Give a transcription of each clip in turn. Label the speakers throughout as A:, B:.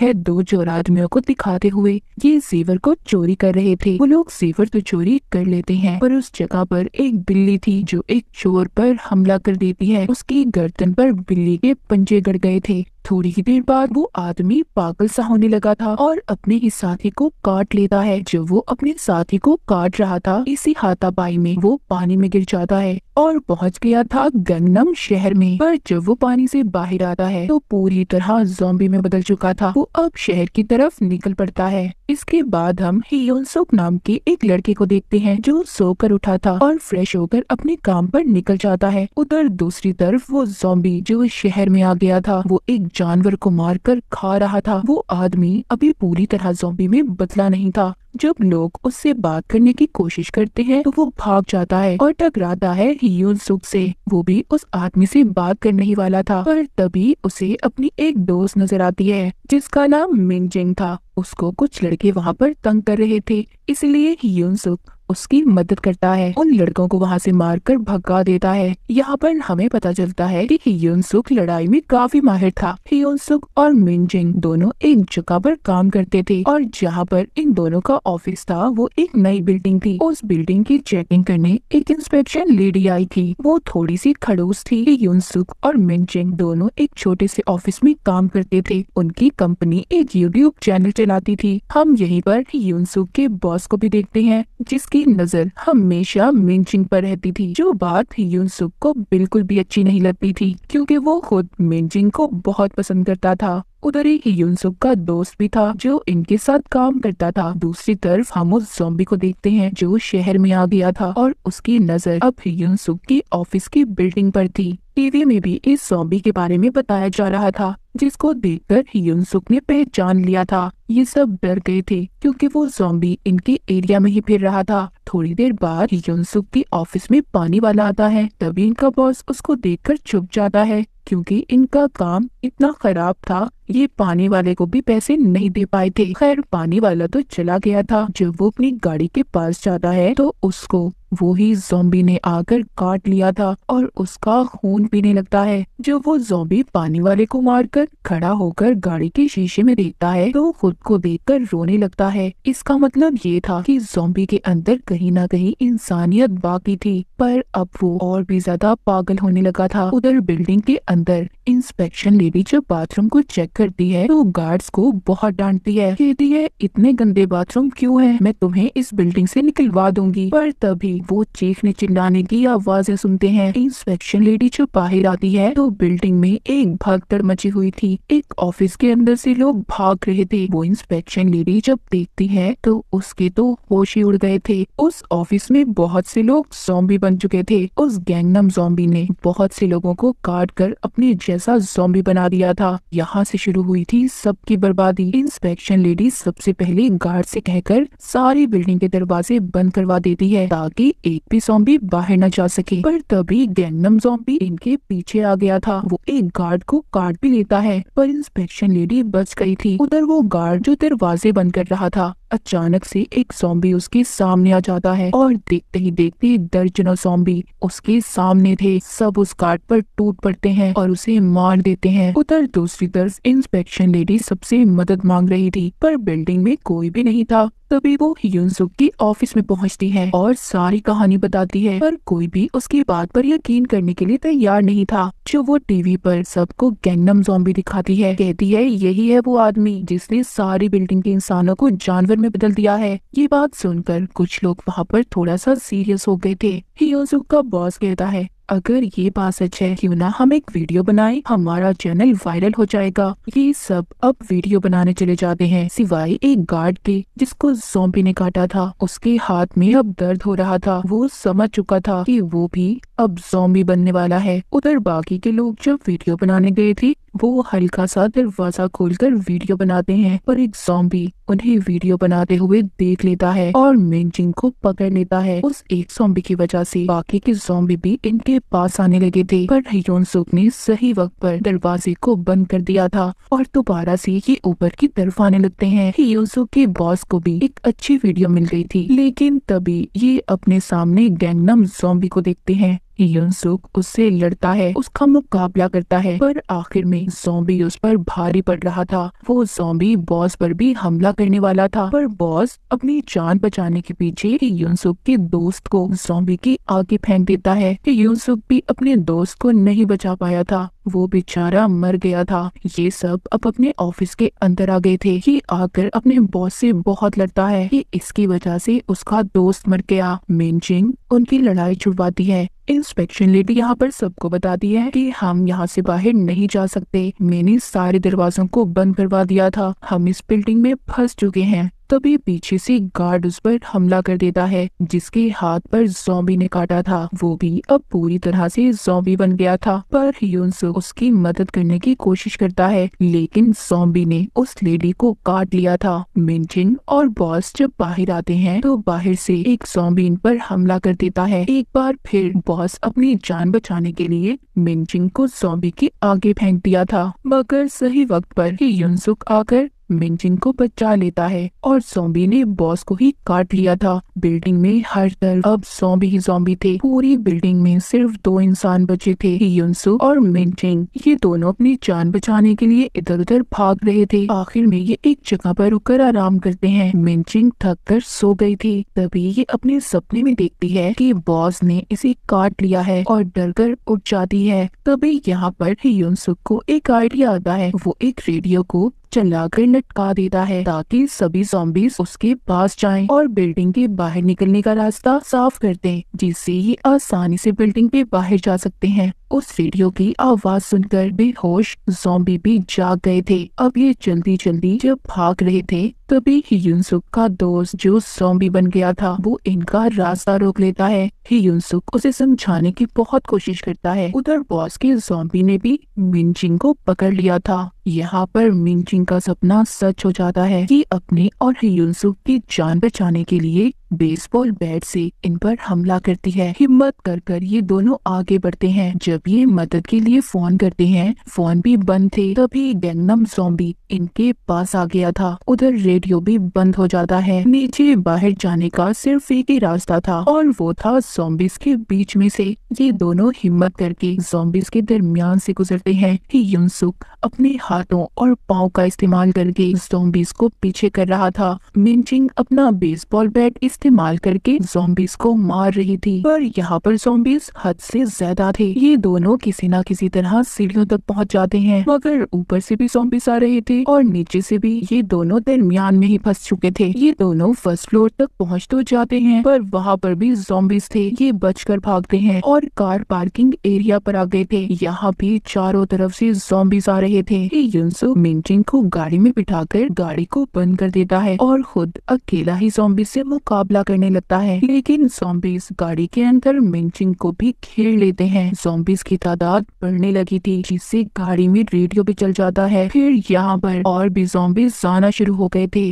A: है दो चोर आदमियों को दिखाते हुए ये सेवर को चोरी कर रहे थे वो लोग सेवर तो चोरी कर लेते हैं पर उस जगह पर एक बिल्ली थी जो एक चोर पर हमला कर देती है उसकी गर्दन पर बिल्ली के पंजे गड़ गए थे थोड़ी ही देर बाद वो आदमी पागल सा होने लगा था और अपने ही साथी को काट लेता है जब वो अपने साथी को काट रहा था इसी हाथापाई में वो पानी में गिर जाता है और पहुंच गया था गंगनम शहर में पर जब वो पानी से बाहर आता है तो पूरी तरह जोम्बी में बदल चुका था वो अब शहर की तरफ निकल पड़ता है इसके बाद हम हियोन सोक नाम के एक लड़के को देखते हैं जो सोकर उठा था और फ्रेश होकर अपने काम पर निकल जाता है उधर दूसरी तरफ वो जोम्बी जो शहर में आ गया था वो एक जानवर को मारकर खा रहा था वो आदमी अभी पूरी तरह जोबी में बदला नहीं था जब लोग उससे बात करने की कोशिश करते हैं तो वो भाग जाता है और टकराता है यून सुख से वो भी उस आदमी से बात करने ही वाला था पर तभी उसे अपनी एक दोस्त नजर आती है जिसका नाम मिंगजिंग था उसको कुछ लड़के वहाँ पर तंग कर रहे थे इसलिए यून सुख उसकी मदद करता है उन लड़कों को वहाँ से मारकर भगा देता है यहाँ पर हमें पता चलता है कि ह्यून सुख लड़ाई में काफी माहिर था ह्यून सुख और मिनजिंग दोनों एक जगह पर काम करते थे और जहाँ पर इन दोनों का ऑफिस था वो एक नई बिल्डिंग थी उस बिल्डिंग की चेकिंग करने एक इंस्पेक्शन लेडी आई थी वो थोड़ी सी खड़ूस थी ह्यून सुख और मिनजिंग दोनों एक छोटे से ऑफिस में काम करते थे उनकी कंपनी एक यूट्यूब चैनल चलाती थी हम यही पर ह्यून सुख के बॉस को भी देखते है जिसके उसकी नजर हमेशा मिंचिंग पर रहती थी जो बात यूनसुक को बिल्कुल भी अच्छी नहीं लगती थी क्योंकि वो खुद मिंचिंग को बहुत पसंद करता था उधर एक यूनसुक का दोस्त भी था जो इनके साथ काम करता था दूसरी तरफ हम उस जोम्बी को देखते हैं जो शहर में आ गया था और उसकी नजर अब यूनसुक की ऑफिस की बिल्डिंग पर थी टीवी में भी इस जोम्बी के बारे में बताया जा रहा था जिसको देखकर यूनसुक ने पहचान लिया था ये सब डर गए थे क्योंकि वो जोम्बी इनके एरिया में ही फिर रहा था थोड़ी देर बाद यूनसुक के ऑफिस में पानी वाला आता है तभी इनका बॉस उसको देखकर छुप जाता है क्योंकि इनका काम इतना खराब था ये पानी वाले को भी पैसे नहीं दे पाए थे खैर पानी वाला तो चला गया था जब वो अपनी गाड़ी के पास जाता है तो उसको वो ही जोम्बी ने आकर काट लिया था और उसका खून पीने लगता है जब वो जोम्बी पानी वाले को मारकर खड़ा होकर गाड़ी के शीशे में देखता है तो खुद को देखकर रोने लगता है इसका मतलब ये था कि जोम्बी के अंदर कहीं ना कहीं इंसानियत बाकी थी पर अब वो और भी ज्यादा पागल होने लगा था उधर बिल्डिंग के अंदर इंस्पेक्शन लेडी जब बाथरूम को चेक करती है तो गार्ड्स को बहुत डांटती है कहती है इतने गंदे बाथरूम क्यों है मैं तुम्हें इस बिल्डिंग से निकलवा दूंगी पर तभी की वो चीखने चिल्लाने की आवाजें सुनते हैं इंस्पेक्शन लेडी जो बाहर आती है तो बिल्डिंग में एक भगदड़ मची हुई थी एक ऑफिस के अंदर से लोग भाग रहे थे वो इंस्पेक्शन लेडी जब देखती है तो उसके तो होश ही उड़ गए थे उस ऑफिस में बहुत से लोग जोम्बी बन चुके थे उस गैंगनम जोम्बी ने बहुत से लोगों को काट कर अपने जैसा जोम्बी बना दिया था यहाँ से शुरू हुई थी सबकी बर्बादी इंस्पेक्शन लेडी सबसे पहले गार्ड से कहकर सारी बिल्डिंग के दरवाजे बंद करवा देती है ताकि ताकि एक भी सॉम्बी बाहर न जा सके पर तभी गैंगनम जॉम्बी इनके पीछे आ गया था वो एक गार्ड को काट भी लेता है पर इंस्पेक्शन लेडी बच गई थी उधर वो गार्ड जो दरवाजे बंद कर रहा था अचानक से एक सॉम्बी उसके सामने आ जाता है और देखते ही देखते दर्जनों सॉम्बी उसके सामने थे सब उस कार्ड पर टूट पड़ते हैं और उसे मार देते हैं उधर दूसरी तरफ इंस्पेक्शन लेडी सबसे मदद मांग रही थी पर बिल्डिंग में कोई भी नहीं था तभी वो यूनसुक के ऑफिस में पहुंचती है और सारी कहानी बताती है पर कोई भी उसकी बात पर यकीन करने के लिए तैयार नहीं था जो वो टीवी पर सबको गैंगनम जॉम्बी दिखाती है कहती है यही है वो आदमी जिसने सारी बिल्डिंग के इंसानों को जानवर ड्राइवर में बदल दिया है ये बात सुनकर कुछ लोग वहाँ पर थोड़ा सा सीरियस हो गए थे का बॉस कहता है अगर ये बात सच है क्यों ना हम एक वीडियो बनाएं हमारा चैनल वायरल हो जाएगा ये सब अब वीडियो बनाने चले जाते हैं सिवाय एक गार्ड के जिसको जोम्बी ने काटा था उसके हाथ में अब दर्द हो रहा था वो समझ चुका था कि वो भी अब जोम्बी बनने वाला है उधर बाकी के लोग जब वीडियो बनाने गए थे वो हल्का सा दरवाजा खोलकर वीडियो बनाते हैं पर एक जॉम्बी उन्हें वीडियो बनाते हुए देख लेता है और मेनजिंग को पकड़ लेता है उस एक जॉम्बी की वजह से बाकी के जॉम्बी भी इनके पास आने लगे थे पर हियोन सुख ने सही वक्त पर दरवाजे को बंद कर दिया था और दोबारा से ये ऊपर की तरफ आने लगते है के बॉस को भी एक अच्छी वीडियो मिल गई थी लेकिन तभी ये अपने सामने गैंगनम जोम्बी को देखते हैं यून उससे लड़ता है उसका मुकाबला करता है पर आखिर में जोबी उस पर भारी पड़ रहा था वो जोबी बॉस पर भी हमला करने वाला था पर बॉस अपनी जान बचाने के पीछे यूनसुक के दोस्त को जोबी की आगे फेंक देता है कि यूनसुक भी अपने दोस्त को नहीं बचा पाया था वो बेचारा मर गया था ये सब अब अपने ऑफिस के अंदर आ गए थे ये आकर अपने बॉस से बहुत लड़ता है ये इसकी वजह से उसका दोस्त मर गया मेनजिंग उनकी लड़ाई छुड़वाती है इंस्पेक्शन लेडी यहाँ पर सबको बताती है कि हम यहाँ से बाहर नहीं जा सकते मैंने सारे दरवाजों को बंद करवा दिया था हम इस बिल्डिंग में फंस चुके हैं तभी पीछे से गार्ड उस पर हमला कर देता है जिसके हाथ पर जोबी ने काटा था वो भी अब पूरी तरह से जोबी बन गया था पर यूनसु उसकी मदद करने की कोशिश करता है लेकिन जोबी ने उस लेडी को काट लिया था मिनचिन और बॉस जब बाहर आते हैं तो बाहर से एक जोबी इन पर हमला कर देता है एक बार फिर बॉस अपनी जान बचाने के लिए मिनचिन को जोबी के आगे फेंक दिया था मगर सही वक्त पर यूनसुक आकर मिनजिंग को बचा लेता है और जोम्बी ने बॉस को ही काट लिया था बिल्डिंग में हर तरफ अब जोम्बी ही जोम्बी थे पूरी बिल्डिंग में सिर्फ दो इंसान बचे थे युनसु और मिनजिंग ये दोनों अपनी जान बचाने के लिए इधर उधर भाग रहे थे आखिर में ये एक जगह पर रुककर आराम करते हैं मिनजिंग थक कर सो गई थी तभी ये अपने सपने में देखती है की बॉस ने इसे काट लिया है और डर कर उठ जाती है तभी यहाँ पर युनसुक को एक आइडिया आता है वो एक रेडियो को कर लटका देता है ताकि सभी जॉम्बीज उसके पास जाएं और बिल्डिंग के बाहर निकलने का रास्ता साफ कर दें जिससे ये आसानी से बिल्डिंग के बाहर जा सकते हैं उस रेडियो की आवाज सुनकर बेहोश जोम्बी भी जाग गए थे अब ये जल्दी जल्दी जब भाग रहे थे तभी ही युनसुक का दोस्त जो सोम्बी बन गया था वो इनका रास्ता रोक लेता है ही युनसुक उसे समझाने की बहुत कोशिश करता है उधर बॉस के सोम्बी ने भी मिनचिंग को पकड़ लिया था यहाँ पर मिनचिंग का सपना सच हो जाता है कि अपने और ही युनसुक की जान बचाने के लिए बेसबॉल बैट से इन पर हमला करती है हिम्मत कर कर ये दोनों आगे बढ़ते हैं जब ये मदद के लिए फोन करते हैं फोन भी बंद थे तभी गैंगनम जोम्बी इनके पास आ गया था उधर रेडियो भी बंद हो जाता है नीचे बाहर जाने का सिर्फ एक ही रास्ता था और वो था जोम्बिस के बीच में से ये दोनों हिम्मत करके जोम्बिस के दरमियान से गुजरते हैं युनसुक अपने हाथों और पाँव का इस्तेमाल करके जोम्बिस को पीछे कर रहा था मिंचिंग अपना बेसबॉल बैट इस इस्तेमाल करके जोम्बिस को मार रही थी पर यहाँ पर जोम्बिस हद से ज्यादा थे ये दोनों किसी न किसी तरह सीढ़ियों तक पहुँच जाते हैं मगर ऊपर से भी जोम्बिस आ रहे थे और नीचे से भी ये दोनों दरमियान में ही फंस चुके थे ये दोनों फर्स्ट फ्लोर तक पहुँच तो जाते हैं पर वहाँ पर भी जोम्बिस थे ये कर भागते हैं और कार पार्किंग एरिया पर आ गए थे यहाँ भी चारों तरफ से जोम्बिस आ रहे थे युनसो मिंटिंग को गाड़ी में बिठाकर गाड़ी को बंद कर देता है और खुद अकेला ही जोम्बिस से मुकाबला हमला करने लगता है लेकिन जोम्बिस गाड़ी के अंदर मिंचिंग को भी घेर लेते हैं जोम्बिस की तादाद बढ़ने लगी थी जिससे गाड़ी में रेडियो भी चल जाता है फिर यहाँ पर और भी जोम्बिस जाना शुरू हो गए थे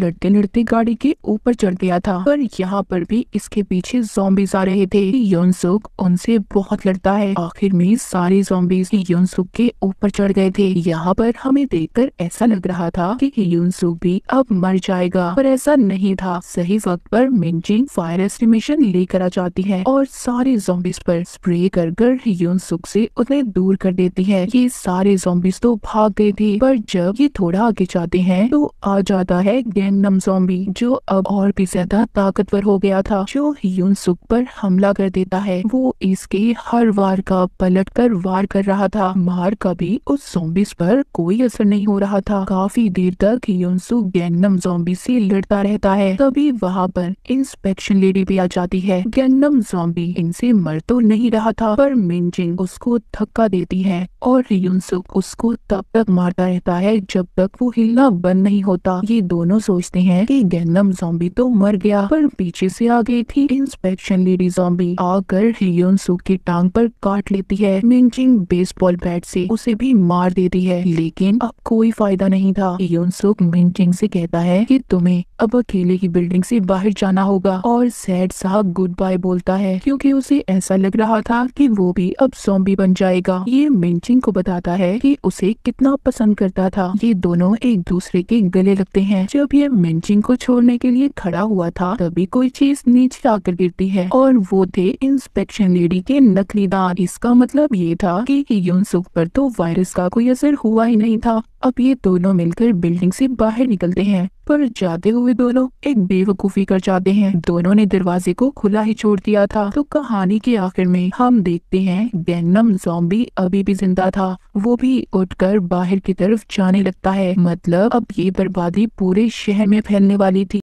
A: लड़ते लड़ते गाड़ी के ऊपर चढ़ गया था पर यहाँ पर भी इसके पीछे जोम्बिस आ रहे थे योनसुक उनसे बहुत लड़ता है आखिर में सारे जोम्बिस योनसुक के ऊपर चढ़ गए थे यहाँ पर हमें देखकर ऐसा लग रहा था कि योनसुक भी अब मर जाएगा पर ऐसा नहीं था सही वक्त वक्त पर मिनजिंग फायर एस्टिमेशन लेकर आ जाती है और सारे जोम्बिस पर स्प्रे कर कर यून सुख से उन्हें दूर कर देती है ये सारे जोम्बिस तो भाग गए थे पर जब ये थोड़ा आगे जाते हैं तो आ जाता है गैंगनम जोम्बी जो अब और भी ज्यादा ताकतवर हो गया था जो यून सुख पर हमला कर देता है वो इसके हर वार का पलट कर वार कर रहा था मार का भी उस जोम्बिस पर कोई असर नहीं हो रहा था काफी देर तक सुख गैंगनम जोम्बी से लड़ता रहता है तभी वहाँ यहाँ पर इंस्पेक्शन लेडी भी आ जाती है गैंगनम जॉम्बी इनसे मर तो नहीं रहा था पर मिनजिंग उसको धक्का देती है और रियुनसुक उसको तब तक मारता रहता है जब तक वो हिलना बंद नहीं होता ये दोनों सोचते हैं कि गैंगनम जॉम्बी तो मर गया पर पीछे से आ गई थी इंस्पेक्शन लेडी जॉम्बी आकर रियुनसुक की टांग पर काट लेती है मिनजिंग बेसबॉल बैट से उसे भी मार देती है लेकिन अब कोई फायदा नहीं था रियुनसुक मिनजिंग से कहता है कि तुम्हें अब अकेले की बिल्डिंग से बाहर बाहर जाना होगा और सैड साहब गुड बाय बोलता है क्योंकि उसे ऐसा लग रहा था कि वो भी अब सोम्बी बन जाएगा ये मिंचिंग को बताता है कि उसे कितना पसंद करता था ये दोनों एक दूसरे के गले लगते हैं जब ये मिंचिंग को छोड़ने के लिए खड़ा हुआ था तभी कोई चीज नीचे आकर गिरती है और वो थे इंस्पेक्शन लेडी के नकली दांत इसका मतलब ये था कि यून सुख पर तो वायरस का कोई असर हुआ ही नहीं था अब ये दोनों मिलकर बिल्डिंग से बाहर निकलते हैं पर जाते हुए दोनों एक बेवकूफी कर जाते हैं दोनों ने दरवाजे को खुला ही छोड़ दिया था तो कहानी के आखिर में हम देखते हैं गैंगनम जोम्बी अभी भी जिंदा था वो भी उठकर बाहर की तरफ जाने लगता है मतलब अब ये बर्बादी पूरे शहर में फैलने वाली थी